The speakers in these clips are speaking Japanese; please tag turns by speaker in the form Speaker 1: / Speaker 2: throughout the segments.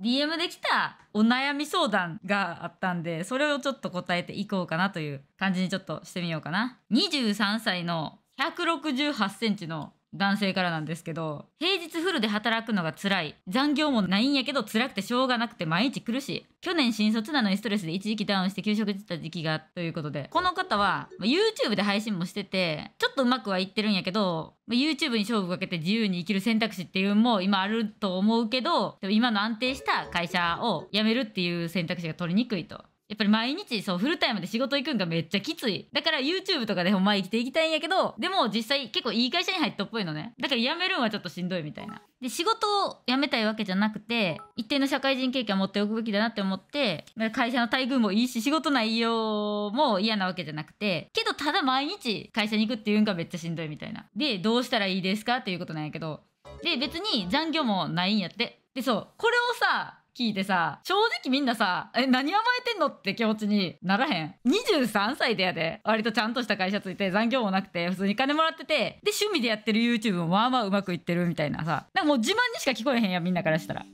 Speaker 1: DM で来たお悩み相談があったんで、それをちょっと答えていこうかなという感じにちょっとしてみようかな。23歳の168センチの男性からなんですけど、平日フルで働くのが辛い。残業もないんやけど辛くてしょうがなくて毎日苦しい。去年新卒なのにストレスで一時期ダウンして休職してた時期がということで、この方は YouTube で配信もしてて、ちょっとうまくはいってるんやけど、YouTube に勝負かけて自由に生きる選択肢っていうのも今あると思うけど、今の安定した会社を辞めるっていう選択肢が取りにくいと。やっぱり毎日そうフルタイムで仕事行くんがめっちゃきつい。だから YouTube とかでほんま生きていきたいんやけど、でも実際結構いい会社に入ったっぽいのね。だから辞めるんはちょっとしんどいみたいな。で、仕事を辞めたいわけじゃなくて、一定の社会人経験を持っておくべきだなって思って、会社の待遇もいいし、仕事内容も嫌なわけじゃなくて、けどただ毎日会社に行くっていうんがめっちゃしんどいみたいな。で、どうしたらいいですかっていうことなんやけど、で、別に残業もないんやって。で、そう、これをさ、聞いてさ、正直みんなさ、え、何甘えてんのって気持ちにならへん。23歳でやで、割とちゃんとした会社ついて、残業もなくて、普通に金もらってて、で、趣味でやってる YouTube もまあまあうまくいってるみたいなさ。なんかもう自慢にしか聞こえへんや、みんなからしたら。で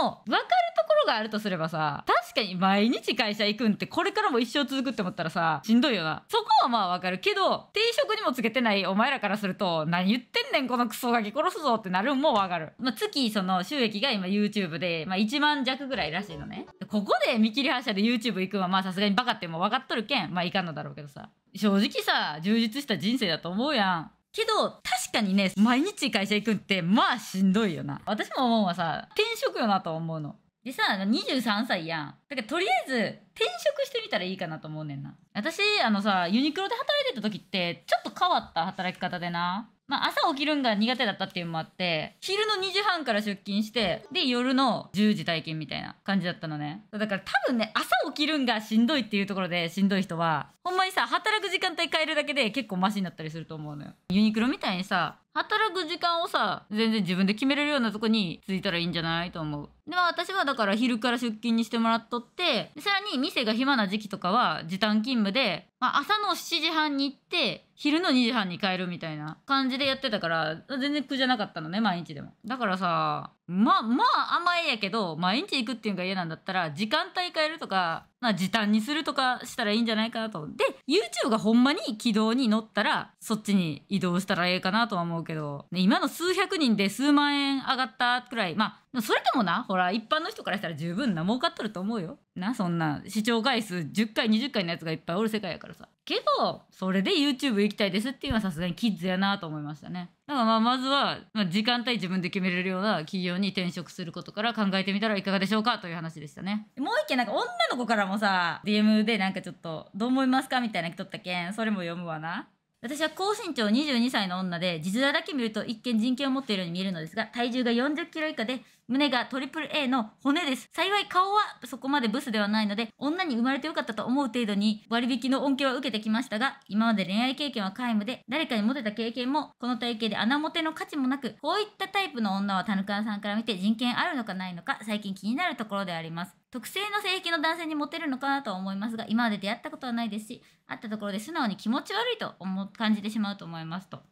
Speaker 1: も、わかるところがあるとすればさ、確かに毎日会社行くんってこれからも一生続くって思ったらさしんどいよなそこはまあわかるけど定職にもつけてないお前らからすると何言ってんねんこのクソガキ殺すぞってなるんもわかる、まあ、月その収益が今 YouTube で、まあ、1万弱ぐらいらしいのねここで見切り発車で YouTube 行くんはまあさすがにバカっても分かっとるけんまあいかんのだろうけどさ正直さ充実した人生だと思うやんけど確かにね毎日会社行くんってまあしんどいよな私も思うはさ転職よなと思うのでさ23歳やんだからとりあえず転職してみたらいいかなと思うねんな私あのさユニクロで働いてた時ってちょっと変わった働き方でなまあ、朝起きるんが苦手だったっていうのもあって昼の2時半から出勤してで夜の10時体験みたいな感じだったのねだから多分ね朝起きるんがしんどいっていうところでしんどい人はほんまにさ働く時間帯変えるだけで結構マシになったりすると思うのよユニクロみたいにさ働く時間をさ、全然自分で決めれるようなとこに着いたらいいんじゃないと思う。で私はだから昼から出勤にしてもらっとってさらに店が暇な時期とかは時短勤務で、まあ、朝の7時半に行って昼の2時半に帰るみたいな感じでやってたから全然苦じゃなかったのね毎日でもだからさまあまあ甘えやけど毎日行くっていうのが嫌なんだったら時間帯変えるとか、まあ、時短にするとかしたらいいんじゃないかなとで YouTube がほんまに軌道に乗ったらそっちに移動したらええかなとは思うけど、ね、今の数百人で数万円上がったくらいまあそれでもなほら一般の人からしたら十分な儲かっとると思うよなそんな視聴回数10回20回のやつがいっぱいおる世界やからさけどそれで YouTube 行きたいですっていうのはさすがにキッズやなと思いましたねだからまあまずは、まあ、時間帯自分で決めれるような企業に転職することから考えてみたらいかがでしょうかという話でしたねもう一件なんか女の子からもさ DM でなんかちょっとどう思いますかみたいな人ったけんそれも読むわな私は高身長22歳の女で、実在だけ見ると一見人権を持っているように見えるのですが、体重が40キロ以下で、胸がトリプル A の骨です。幸い顔はそこまでブスではないので、女に生まれてよかったと思う程度に割引の恩恵は受けてきましたが、今まで恋愛経験は皆無で、誰かにモテた経験も、この体型で穴モテの価値もなく、こういったタイプの女は田中さんから見て人権あるのかないのか、最近気になるところであります。特性の性癖の男性にモテるのかなとは思いますが、今まで出会ったことはないですし、会ったところで素直に気持ち悪いと思感じてしまうと思いますと。こ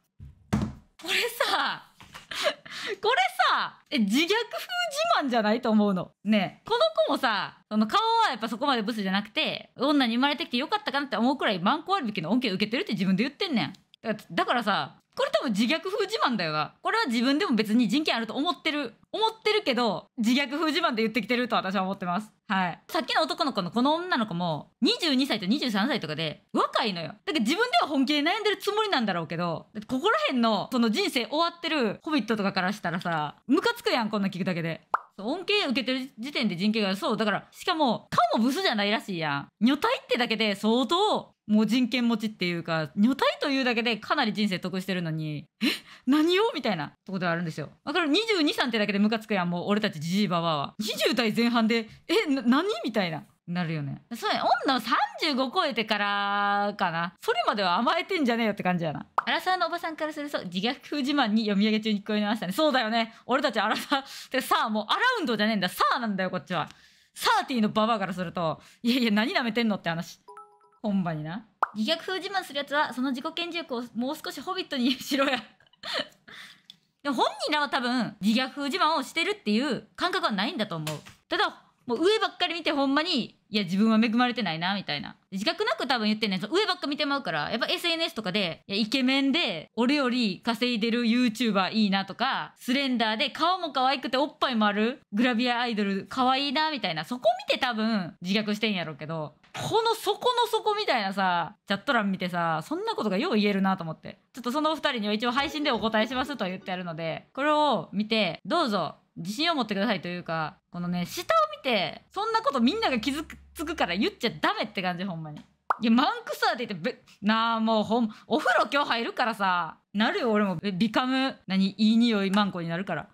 Speaker 1: れさ、これさ、え、自虐風自慢じゃないと思うの。ねこの子もさ、その顔はやっぱそこまでブスじゃなくて、女に生まれてきてよかったかなって思うくらい万る割引の恩恵受けてるって自分で言ってんねん。だからさ、これ多分自虐風自慢だよな。これは自分でも別に人権あると思ってる。思ってるけど、自虐風自慢で言ってきてると私は思ってます。はい。さっきの男の子のこの女の子も、22歳と23歳とかで、若いのよ。だから自分では本気で悩んでるつもりなんだろうけど、ここら辺の、その人生終わってるホビットとかからしたらさ、ムカつくやん、こんな聞くだけで。恩恵受けてる時点で人権がそうだからしかも顔もブスじゃないらしいやん女体ってだけで相当もう人権持ちっていうか女体というだけでかなり人生得してるのにえ 何をみたいなとこではあるんですよだから223ってだけでムカつくやんもう俺たちじじいババアは20代前半でえ何みたいななるよね。そや女を35超えてからかな。それまでは甘えてんじゃねえよって感じやな。アラサーのおばさんからすると自虐風自慢に読み上げ中に聞こえましたね。そうだよね。俺たちアラサーってさあもうアラウンドじゃねえんだ。さあなんだよこっちは。サーティーのババアからすると、いやいや何舐めてんのって話。本場にな。自虐風自慢するやつはその自己顕示欲をもう少しホビットにしろや。でも本人らは多分自虐風自慢をしてるっていう感覚はないんだと思う。ただもう上ばっかり見てほんまにいや自分は恵まれてないなみたいな自覚なく多分言ってんねん上ばっか見てまうからやっぱ SNS とかでいやイケメンで俺より稼いでる YouTuber いいなとかスレンダーで顔も可愛くておっぱいもあるグラビアアイドル可愛いなみたいなそこ見て多分自虐してんやろうけどこの底の底みたいなさチャット欄見てさそんなことがよう言えるなと思ってちょっとそのお二人には一応配信でお答えしますとは言ってあるのでこれを見てどうぞ自信を持ってくださいというかこのね下をてそんなことみんなが傷つくから言っちゃダメって感じほんまにいやマンクさって言ってなあもうほんお風呂今日入るからさなるよ俺もビカム何いい匂いマンコになるから